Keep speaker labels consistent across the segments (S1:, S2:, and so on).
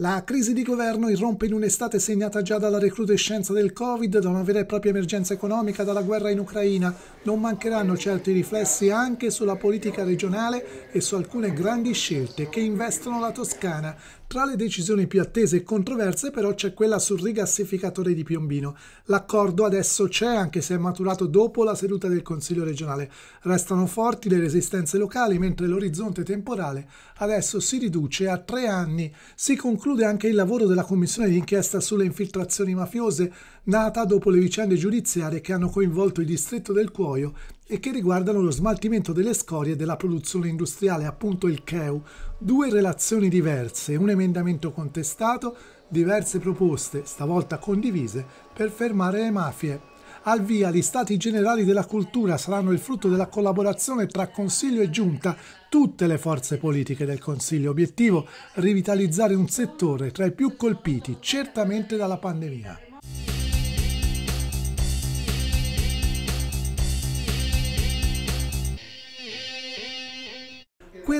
S1: La crisi di governo irrompe in un'estate segnata già dalla recrudescenza del Covid, da una vera e propria emergenza economica, dalla guerra in Ucraina. Non mancheranno certi riflessi anche sulla politica regionale e su alcune grandi scelte che investono la Toscana. Tra le decisioni più attese e controverse però c'è quella sul rigassificatore di Piombino. L'accordo adesso c'è anche se è maturato dopo la seduta del Consiglio regionale. Restano forti le resistenze locali mentre l'orizzonte temporale adesso si riduce a tre anni. Si conclude anche il lavoro della commissione d'inchiesta sulle infiltrazioni mafiose nata dopo le vicende giudiziarie che hanno coinvolto il distretto del Cuoio e che riguardano lo smaltimento delle scorie della produzione industriale, appunto il CEU. Due relazioni diverse, un emendamento contestato, diverse proposte, stavolta condivise, per fermare le mafie. Al via, gli stati generali della cultura saranno il frutto della collaborazione tra Consiglio e Giunta, tutte le forze politiche del Consiglio. Obiettivo, rivitalizzare un settore tra i più colpiti, certamente dalla pandemia.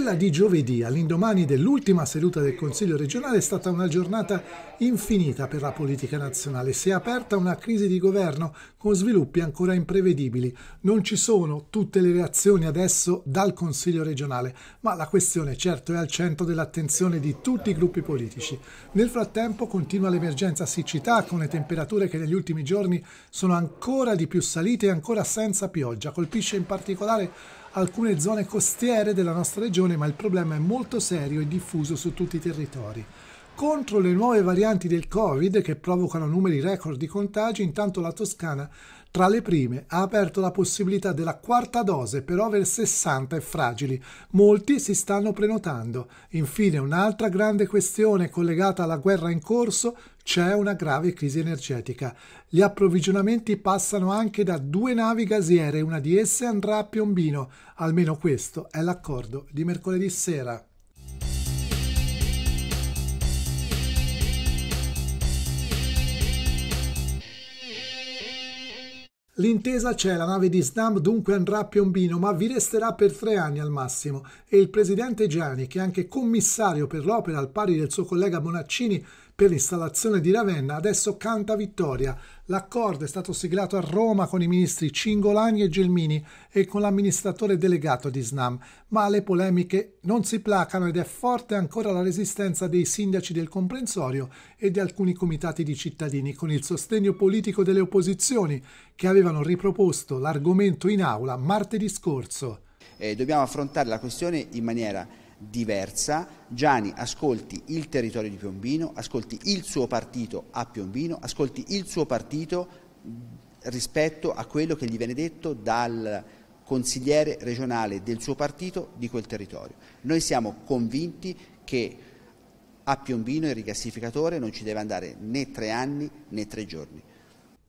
S1: Quella di giovedì, all'indomani dell'ultima seduta del Consiglio regionale, è stata una giornata infinita per la politica nazionale. Si è aperta una crisi di governo con sviluppi ancora imprevedibili. Non ci sono tutte le reazioni adesso dal Consiglio regionale, ma la questione certo è al centro dell'attenzione di tutti i gruppi politici. Nel frattempo continua l'emergenza siccità con le temperature che negli ultimi giorni sono ancora di più salite e ancora senza pioggia. Colpisce in particolare alcune zone costiere della nostra regione, ma il problema è molto serio e diffuso su tutti i territori. Contro le nuove varianti del Covid che provocano numeri record di contagi, intanto la Toscana, tra le prime, ha aperto la possibilità della quarta dose per over 60 e fragili. Molti si stanno prenotando. Infine, un'altra grande questione collegata alla guerra in corso c'è una grave crisi energetica. Gli approvvigionamenti passano anche da due navi gasiere, una di esse andrà a Piombino. Almeno questo è l'accordo di mercoledì sera. L'intesa c'è, la nave di Snam dunque andrà a Piombino, ma vi resterà per tre anni al massimo e il presidente Gianni, che è anche commissario per l'opera al pari del suo collega Bonaccini, per l'installazione di Ravenna, adesso canta vittoria. L'accordo è stato siglato a Roma con i ministri Cingolani e Gelmini e con l'amministratore delegato di Snam, ma le polemiche non si placano ed è forte ancora la resistenza dei sindaci del comprensorio e di alcuni comitati di cittadini con il sostegno politico delle opposizioni che avevano riproposto l'argomento in aula martedì scorso.
S2: Eh, dobbiamo affrontare la questione in maniera diversa, Gianni ascolti il territorio di Piombino, ascolti il suo partito a Piombino, ascolti il suo partito rispetto a quello che gli viene detto dal consigliere regionale del suo partito di quel territorio. Noi siamo convinti che a Piombino il rigassificatore non ci deve andare né tre anni né tre giorni.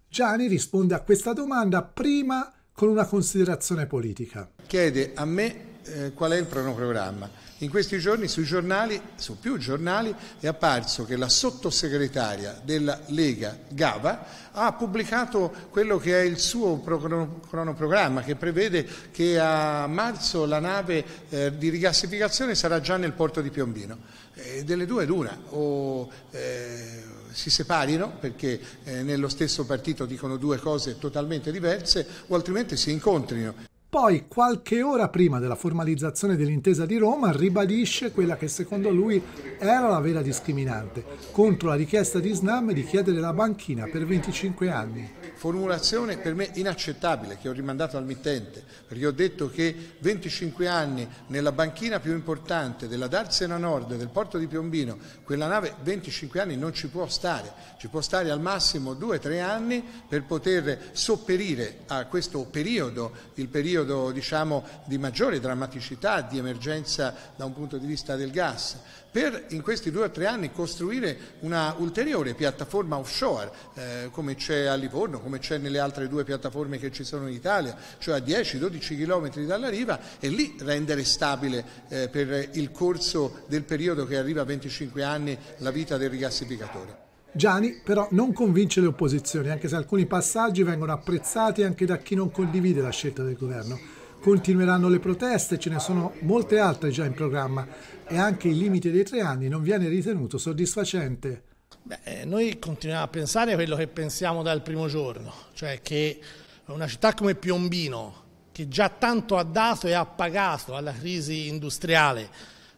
S2: Gianni risponde a questa domanda prima con
S1: una considerazione politica. Chiede a me eh, qual è il
S3: cronoprogramma? In questi giorni sui giornali, su più giornali, è apparso che la sottosegretaria della Lega Gava ha pubblicato quello che è il suo cronoprogramma che prevede che a marzo la nave eh, di rigassificazione sarà già nel porto di Piombino. Eh, delle due ad una, o eh, si separino perché eh, nello stesso partito dicono due cose totalmente diverse o altrimenti si
S1: incontrino. Poi, qualche ora prima della formalizzazione dell'intesa di Roma, ribadisce quella che secondo lui era la vera discriminante contro la richiesta di Snam di chiedere la banchina per 25 anni
S3: formulazione per me inaccettabile che ho rimandato al mittente, perché ho detto che 25 anni nella banchina più importante della Darsena Nord del porto di Piombino, quella nave 25 anni non ci può stare, ci può stare al massimo 2-3 anni per poter sopperire a questo periodo, il periodo diciamo, di maggiore drammaticità, di emergenza da un punto di vista del gas per in questi due o tre anni costruire una ulteriore piattaforma offshore, eh, come c'è a Livorno, come c'è nelle altre due piattaforme che ci sono in Italia, cioè a 10-12 km dalla riva e lì rendere stabile eh, per il corso del periodo che arriva a 25 anni la vita del rigassificatore.
S1: Gianni però non convince le opposizioni, anche se alcuni passaggi vengono apprezzati anche da chi non condivide la scelta del governo. Continueranno le proteste, ce ne sono molte altre già in programma
S4: e anche il limite dei tre anni non viene
S1: ritenuto soddisfacente. Beh, eh, noi continuiamo
S4: a pensare a quello che pensiamo dal primo giorno, cioè che una città come Piombino, che già tanto ha dato e ha pagato alla crisi industriale,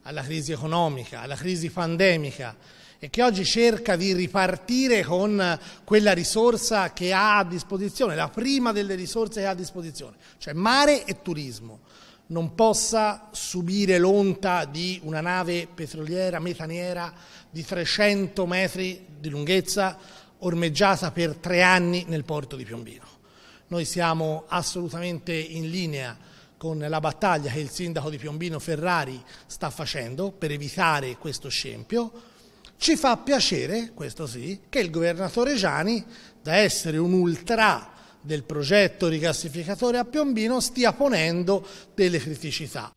S4: alla crisi economica, alla crisi pandemica, e che oggi cerca di ripartire con quella risorsa che ha a disposizione, la prima delle risorse che ha a disposizione, cioè mare e turismo, non possa subire l'onta di una nave petroliera metaniera di 300 metri di lunghezza ormeggiata per tre anni nel porto di Piombino. Noi siamo assolutamente in linea con la battaglia che il sindaco di Piombino Ferrari sta facendo per evitare questo scempio. Ci fa piacere, questo sì, che il governatore Gianni, da essere un ultra del progetto rigassificatore a Piombino, stia ponendo delle criticità.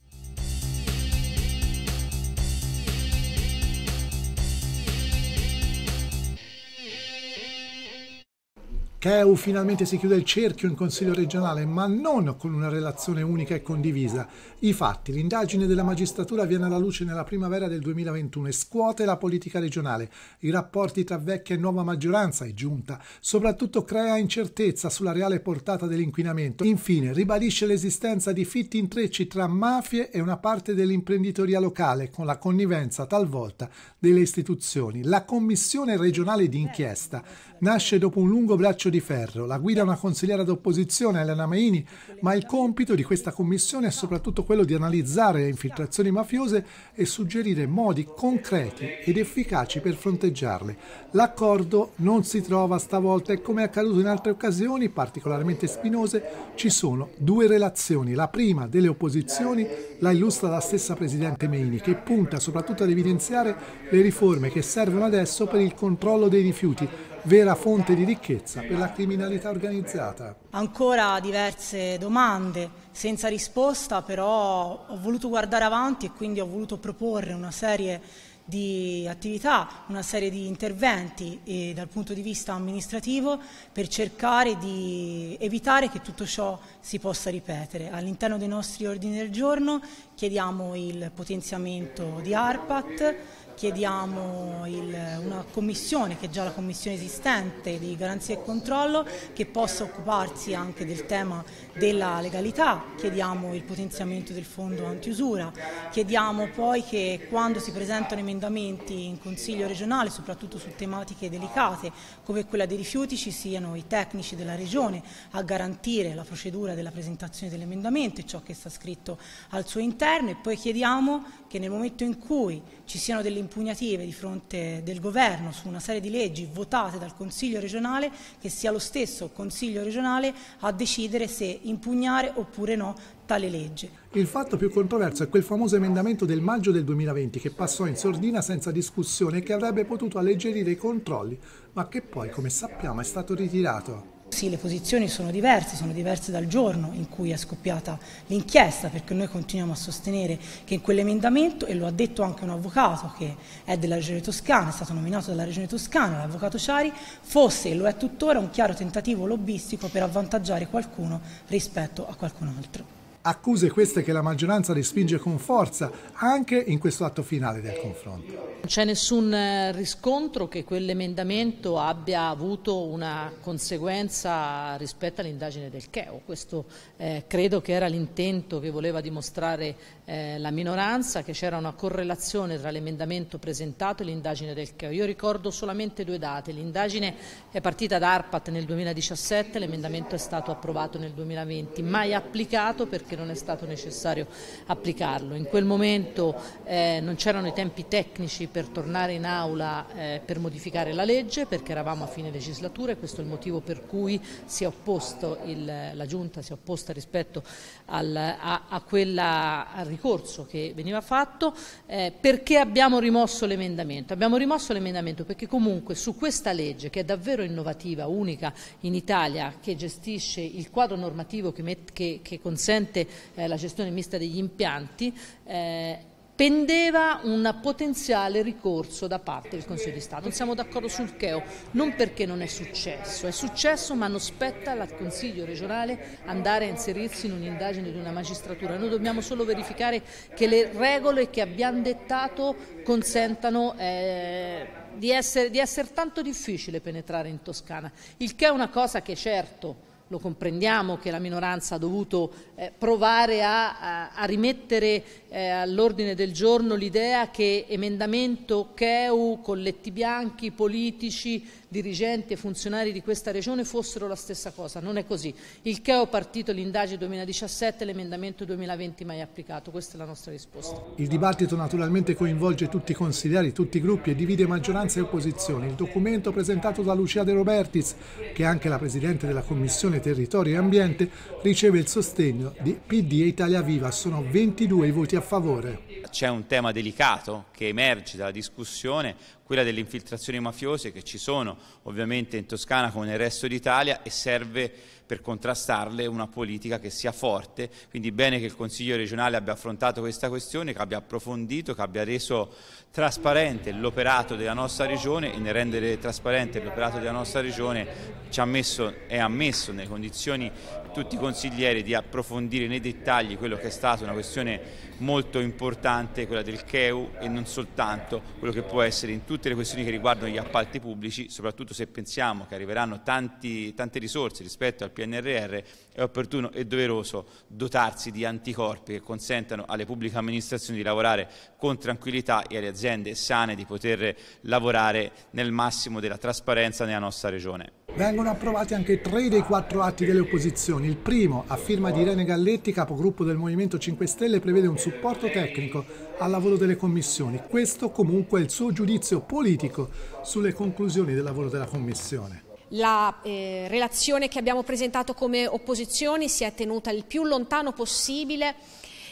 S1: Cheu finalmente si chiude il cerchio in Consiglio regionale, ma non con una relazione unica e condivisa. I fatti, l'indagine della magistratura viene alla luce nella primavera del 2021 e scuote la politica regionale, i rapporti tra vecchia e nuova maggioranza e giunta, soprattutto crea incertezza sulla reale portata dell'inquinamento. Infine, ribadisce l'esistenza di fitti intrecci tra mafie e una parte dell'imprenditoria locale, con la connivenza talvolta delle istituzioni. La Commissione regionale di inchiesta nasce dopo un lungo braccio di di ferro. La guida una consigliera d'opposizione, Elena Maini, ma il compito di questa commissione è soprattutto quello di analizzare le infiltrazioni mafiose e suggerire modi concreti ed efficaci per fronteggiarle. L'accordo non si trova stavolta e come è accaduto in altre occasioni particolarmente spinose ci sono due relazioni. La prima delle opposizioni la illustra la stessa Presidente Meini che punta soprattutto ad evidenziare le riforme che servono adesso per il controllo dei rifiuti vera fonte di ricchezza per la criminalità organizzata.
S5: Ancora diverse domande senza risposta, però ho voluto guardare avanti e quindi ho voluto proporre una serie di attività, una serie di interventi eh, dal punto di vista amministrativo per cercare di evitare che tutto ciò si possa ripetere. All'interno dei nostri ordini del giorno chiediamo il potenziamento di ARPAT, chiediamo il, una commissione, che è già la commissione esistente di garanzia e controllo, che possa occuparsi anche del tema della legalità, chiediamo il potenziamento del fondo antiusura, chiediamo poi che quando si presentano emendamenti in Consiglio regionale, soprattutto su tematiche delicate come quella dei rifiuti, ci siano i tecnici della Regione a garantire la procedura della presentazione dell'emendamento e ciò che sta scritto al suo interno e poi chiediamo che nel momento in cui ci siano delle impugnative di fronte del governo su una serie di leggi votate dal Consiglio regionale, che sia lo stesso Consiglio regionale a decidere se impugnare oppure no tale legge.
S1: Il fatto più controverso è quel famoso emendamento del maggio del 2020 che passò in sordina senza discussione e che avrebbe potuto alleggerire i controlli, ma che poi,
S5: come sappiamo, è stato ritirato. Sì, le posizioni sono diverse, sono diverse dal giorno in cui è scoppiata l'inchiesta, perché noi continuiamo a sostenere che in quell'emendamento, e lo ha detto anche un avvocato che è della Regione Toscana, è stato nominato dalla Regione Toscana, l'avvocato Ciari, fosse, e lo è tuttora, un chiaro tentativo lobbistico per avvantaggiare qualcuno rispetto a qualcun altro.
S1: Accuse queste che la maggioranza respinge con forza anche in questo atto finale del confronto. Non
S6: c'è nessun eh, riscontro che quell'emendamento abbia avuto una conseguenza rispetto all'indagine del CHEO. Questo eh, credo che era l'intento che voleva dimostrare eh, la minoranza che c'era una correlazione tra l'emendamento presentato e l'indagine del CAO. Io ricordo solamente due date, l'indagine è partita da ARPAT nel 2017, l'emendamento è stato approvato nel 2020, mai applicato perché non è stato necessario applicarlo. In quel momento eh, non c'erano i tempi tecnici per tornare in aula eh, per modificare la legge perché eravamo a fine legislatura e questo è il motivo per cui si è opposto il, la Giunta si è opposta rispetto al, a, a quella ricorso che veniva fatto, eh, perché abbiamo rimosso l'emendamento? Abbiamo rimosso l'emendamento perché comunque su questa legge, che è davvero innovativa, unica in Italia, che gestisce il quadro normativo che, che, che consente eh, la gestione mista degli impianti, eh, pendeva un potenziale ricorso da parte del Consiglio di Stato. Non siamo d'accordo sul Cheo, non perché non è successo, è successo ma non spetta al Consiglio regionale andare a inserirsi in un'indagine di una magistratura. Noi dobbiamo solo verificare che le regole che abbiamo dettato consentano... Eh, di essere, di essere tanto difficile penetrare in Toscana, il che è una cosa che certo lo comprendiamo che la minoranza ha dovuto eh, provare a, a, a rimettere eh, all'ordine del giorno l'idea che emendamento, CEU, colletti bianchi, politici, dirigenti e funzionari di questa regione fossero la stessa cosa, non è così. Il che CHEO partito l'indagine 2017 l'emendamento 2020 mai applicato, questa è la nostra risposta.
S1: Il dibattito naturalmente coinvolge tutti i consiglieri, tutti i gruppi e divide maggioranza e opposizione. Il documento presentato da Lucia De Robertis, che è anche la Presidente della Commissione Territorio e Ambiente, riceve il sostegno di PD e Italia Viva, sono 22 i voti a favore.
S7: C'è un tema delicato che emerge dalla discussione, quella delle infiltrazioni mafiose che ci sono ovviamente in Toscana come nel resto d'Italia e serve per contrastarle una politica che sia forte, quindi bene che il Consiglio regionale abbia affrontato questa questione, che abbia approfondito, che abbia reso trasparente l'operato della nostra regione e nel rendere trasparente l'operato della nostra regione ci ha messo e ha messo nelle condizioni tutti i consiglieri di approfondire nei dettagli quello che è stata una questione molto importante, quella del CEU e non soltanto quello che può essere in tutte le questioni che riguardano gli appalti pubblici, soprattutto se pensiamo che arriveranno tanti, tante risorse rispetto al PNRR, è opportuno e doveroso dotarsi di anticorpi che consentano alle pubbliche amministrazioni di lavorare con tranquillità e alle aziende sane di poter lavorare nel massimo della trasparenza nella nostra regione.
S1: Vengono approvati anche tre dei quattro atti delle opposizioni. Il primo, a firma di Irene Galletti, capogruppo del Movimento 5 Stelle, prevede un supporto tecnico al lavoro delle commissioni. Questo comunque è il suo giudizio politico sulle conclusioni del lavoro della commissione.
S8: La eh, relazione che abbiamo presentato come opposizioni si è tenuta il più lontano possibile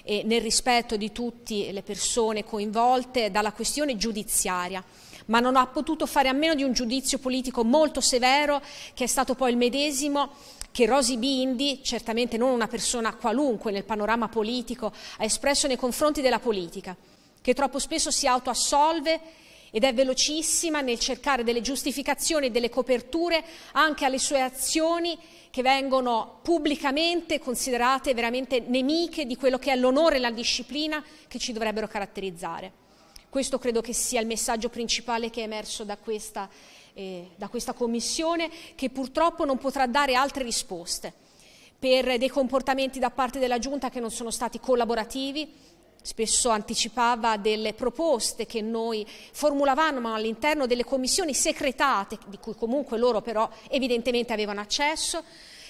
S8: eh, nel rispetto di tutte le persone coinvolte dalla questione giudiziaria ma non ha potuto fare a meno di un giudizio politico molto severo che è stato poi il medesimo che Rosi Bindi, certamente non una persona qualunque nel panorama politico, ha espresso nei confronti della politica, che troppo spesso si autoassolve ed è velocissima nel cercare delle giustificazioni e delle coperture anche alle sue azioni che vengono pubblicamente considerate veramente nemiche di quello che è l'onore e la disciplina che ci dovrebbero caratterizzare. Questo credo che sia il messaggio principale che è emerso da questa, eh, da questa commissione, che purtroppo non potrà dare altre risposte per dei comportamenti da parte della Giunta che non sono stati collaborativi, spesso anticipava delle proposte che noi formulavamo all'interno delle commissioni secretate, di cui comunque loro però evidentemente avevano accesso.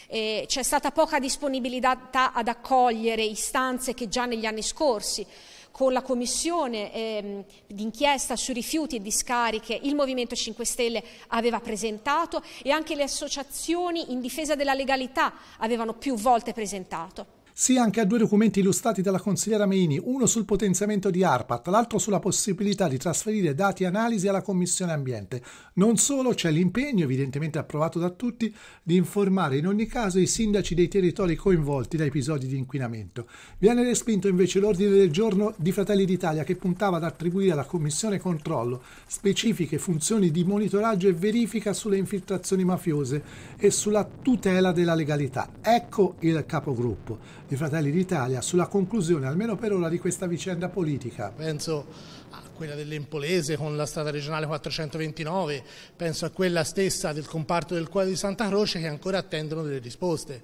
S8: Eh, c'è stata poca disponibilità ad accogliere istanze che già negli anni scorsi con la commissione eh, d'inchiesta sui rifiuti e discariche il Movimento 5 Stelle aveva presentato e anche le associazioni in difesa della legalità avevano più volte presentato.
S1: Sì anche a due documenti illustrati dalla consigliera Meini, uno sul potenziamento di ARPAT, l'altro sulla possibilità di trasferire dati e analisi alla Commissione Ambiente. Non solo c'è l'impegno, evidentemente approvato da tutti, di informare in ogni caso i sindaci dei territori coinvolti da episodi di inquinamento. Viene respinto invece l'ordine del giorno di Fratelli d'Italia che puntava ad attribuire alla Commissione Controllo specifiche funzioni di monitoraggio e verifica sulle infiltrazioni mafiose e sulla tutela della legalità. Ecco il capogruppo di Fratelli d'Italia sulla conclusione, almeno per ora, di questa vicenda politica?
S4: Penso a quella dell'Empolese con la strada regionale 429, penso a quella stessa del comparto del cuore di Santa Croce che ancora attendono delle risposte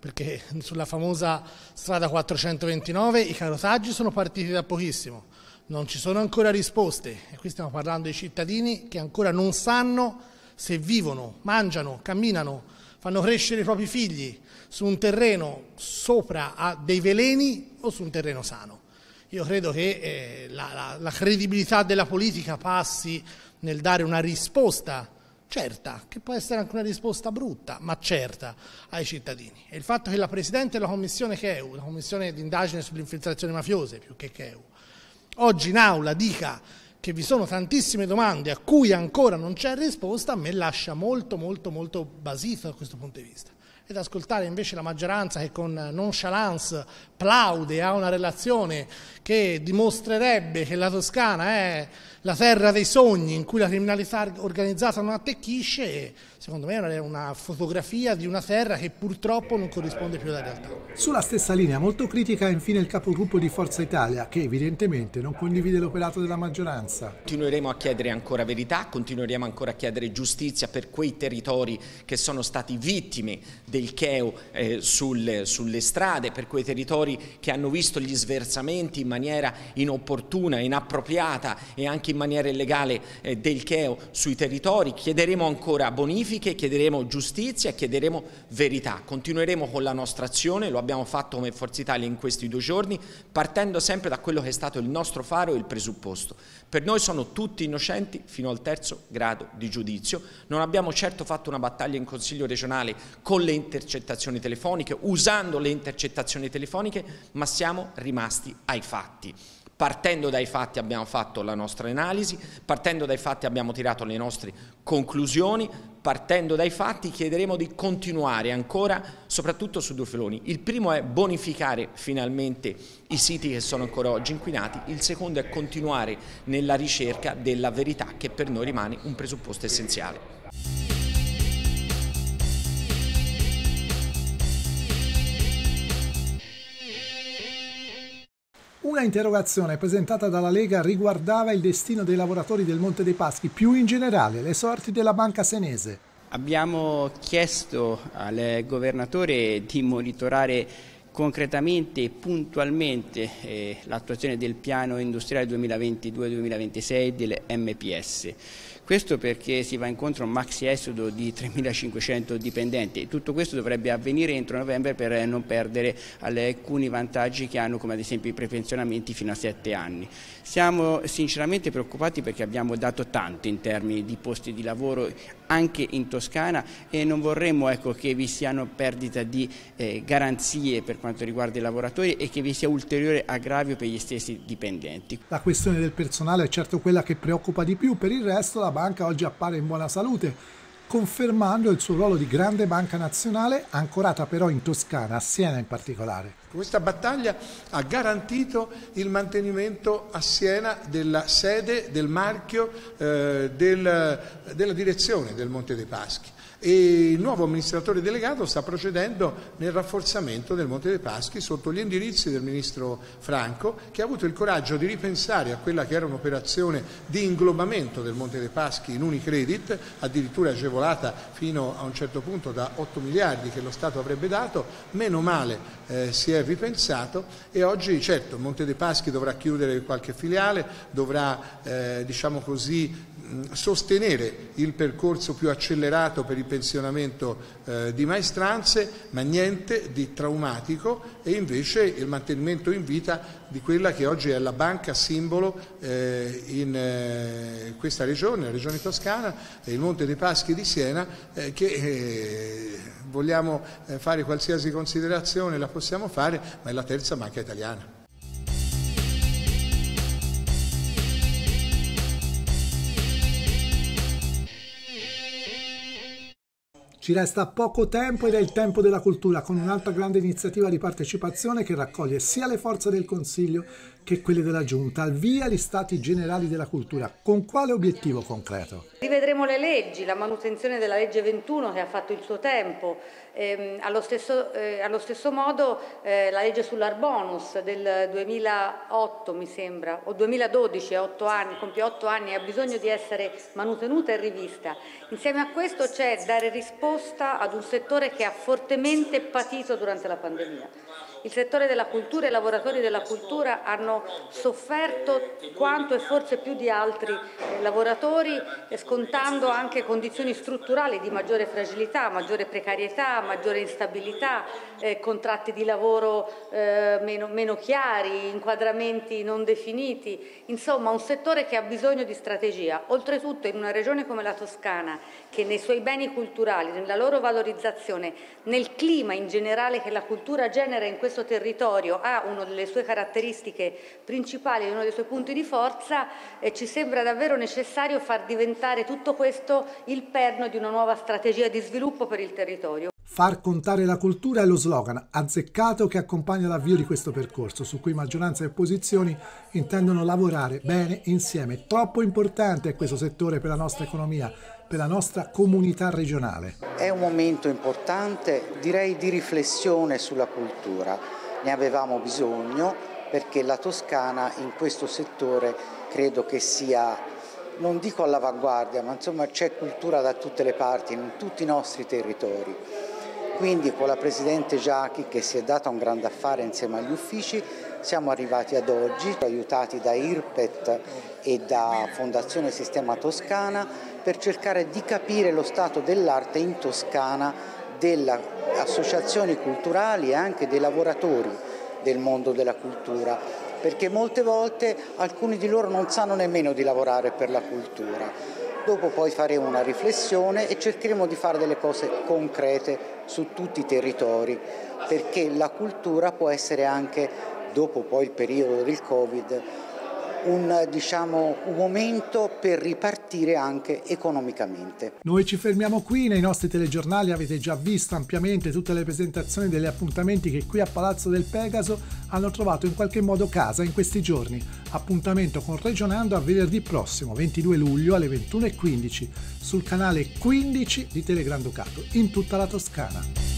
S4: perché sulla famosa strada 429 i carotaggi sono partiti da pochissimo, non ci sono ancora risposte e qui stiamo parlando di cittadini che ancora non sanno se vivono, mangiano, camminano, fanno crescere i propri figli, su un terreno sopra a dei veleni o su un terreno sano. Io credo che eh, la, la, la credibilità della politica passi nel dare una risposta certa, che può essere anche una risposta brutta, ma certa ai cittadini. E il fatto che la Presidente della Commissione CheU, la Commissione d'indagine sulle infiltrazioni mafiose, più che CheU, oggi in aula dica che vi sono tantissime domande a cui ancora non c'è risposta, a me lascia molto, molto, molto basito da questo punto di vista ed ascoltare invece la maggioranza che con nonchalance plaude a una relazione che dimostrerebbe che la Toscana è la terra dei sogni in cui la criminalità organizzata non attecchisce secondo me è una fotografia di una terra che purtroppo non corrisponde più alla realtà. Sulla stessa
S1: linea molto critica infine il capogruppo di Forza Italia che evidentemente non condivide l'operato della maggioranza.
S7: Continueremo a chiedere ancora verità, continueremo ancora a chiedere giustizia per quei territori che sono stati vittime del Cheo eh, sul, sulle strade, per quei territori che hanno visto gli sversamenti in maniera inopportuna, inappropriata e anche in maniera illegale eh, del Cheo sui territori. Chiederemo ancora bonifica rettifiche, chiederemo giustizia, chiederemo verità. Continueremo con la nostra azione, lo abbiamo fatto come Forza Italia in questi due giorni, partendo sempre da quello che è stato il nostro faro e il presupposto. Per noi sono tutti innocenti fino al terzo grado di giudizio. Non abbiamo certo fatto una battaglia in Consiglio regionale con le intercettazioni telefoniche, usando le intercettazioni telefoniche, ma siamo rimasti ai fatti. Partendo dai fatti abbiamo fatto la nostra analisi, partendo dai fatti abbiamo tirato le nostre conclusioni, partendo dai fatti, chiederemo di continuare ancora, soprattutto su due filoni. Il primo è bonificare finalmente i siti che sono ancora oggi inquinati, il secondo è continuare nella ricerca della verità che per noi rimane un presupposto essenziale.
S1: Una interrogazione presentata dalla Lega riguardava il destino dei lavoratori del Monte dei Paschi, più in generale le sorti della banca senese.
S7: Abbiamo chiesto al governatore di monitorare concretamente e puntualmente eh, l'attuazione del piano industriale 2022-2026 del MPS questo perché si va incontro a un maxi esodo di 3.500 dipendenti. Tutto questo dovrebbe avvenire entro novembre per non perdere alcuni vantaggi che hanno come ad esempio i prepensionamenti fino a 7 anni. Siamo sinceramente preoccupati perché abbiamo dato tanto in termini di posti di lavoro anche in Toscana e non vorremmo ecco, che vi siano perdita di eh, garanzie per quanto riguarda i lavoratori e che vi sia ulteriore aggravio per gli stessi dipendenti.
S1: La questione del personale è certo quella che preoccupa di più, per il resto la banca oggi appare in buona salute, confermando il suo ruolo di grande banca nazionale, ancorata però in Toscana, a Siena in particolare.
S3: Questa battaglia ha garantito il mantenimento a Siena della sede, del marchio, eh, del, della direzione del Monte dei Paschi e il nuovo amministratore delegato sta procedendo nel rafforzamento del Monte dei Paschi sotto gli indirizzi del ministro Franco che ha avuto il coraggio di ripensare a quella che era un'operazione di inglobamento del Monte dei Paschi in Unicredit, addirittura agevolata fino a un certo punto da 8 miliardi che lo Stato avrebbe dato, meno male eh, si è ripensato e oggi certo il Monte dei Paschi dovrà chiudere qualche filiale, dovrà eh, diciamo così sostenere il percorso più accelerato per il pensionamento eh, di maestranze, ma niente di traumatico e invece il mantenimento in vita di quella che oggi è la banca simbolo eh, in eh, questa regione, la regione toscana, il Monte dei Paschi di Siena, eh, che eh, vogliamo eh, fare qualsiasi considerazione, la possiamo fare, ma è la terza banca italiana.
S1: Ci resta poco tempo ed è il tempo della cultura, con un'altra grande iniziativa di partecipazione che raccoglie sia le forze del Consiglio che quelle della Giunta, al via gli stati generali della cultura. Con quale obiettivo concreto?
S9: Rivedremo le leggi, la manutenzione della legge 21 che ha fatto il suo tempo, ehm, allo, stesso, eh, allo, stesso, modo eh, la legge sull'Arbonus del 2008 mi sembra, o 2012, 8 anni, compie 8 anni, ha bisogno di essere manutenuta e rivista. Insieme a questo c'è dare risposta risposta ad un settore che ha fortemente patito durante la pandemia. Il settore della cultura e i lavoratori della cultura hanno sofferto quanto e forse più di altri lavoratori, eh, scontando anche condizioni strutturali di maggiore fragilità, maggiore precarietà, maggiore instabilità, eh, contratti di lavoro eh, meno, meno chiari, inquadramenti non definiti, insomma un settore che ha bisogno di strategia. Oltretutto in una regione come la Toscana, che nei suoi beni culturali, nella loro valorizzazione, nel clima in generale che la cultura genera in questo questo territorio ha una delle sue caratteristiche principali, uno dei suoi punti di forza, e eh, ci sembra davvero necessario far diventare tutto questo il perno di una nuova strategia di sviluppo per il territorio.
S1: Far contare la cultura è lo slogan azzeccato che accompagna l'avvio di questo percorso, su cui maggioranza e opposizioni intendono lavorare bene insieme. Troppo importante è questo settore per la nostra economia per la nostra comunità regionale.
S2: È un momento importante, direi di riflessione sulla cultura. Ne avevamo bisogno perché la Toscana in questo settore credo che sia, non dico all'avanguardia, ma insomma c'è cultura da tutte le parti, in tutti i nostri territori. Quindi con la Presidente Giachi che si è data un grande affare insieme agli uffici siamo arrivati ad oggi, aiutati da IRPET e da Fondazione Sistema Toscana per cercare di capire lo stato dell'arte in Toscana delle associazioni culturali e anche dei lavoratori del mondo della cultura, perché molte volte alcuni di loro non sanno nemmeno di lavorare per la cultura. Dopo poi faremo una riflessione e cercheremo di fare delle cose concrete su tutti i territori, perché la cultura può essere anche, dopo poi il periodo del Covid, un, diciamo, un momento per ripartire anche economicamente.
S1: Noi ci fermiamo qui, nei nostri telegiornali avete già visto ampiamente tutte le presentazioni degli appuntamenti che qui a Palazzo del Pegaso hanno trovato in qualche modo casa in questi giorni. Appuntamento con Regionando a venerdì prossimo, 22 luglio alle 21.15 sul canale 15 di Telegram
S9: Ducato in tutta la Toscana.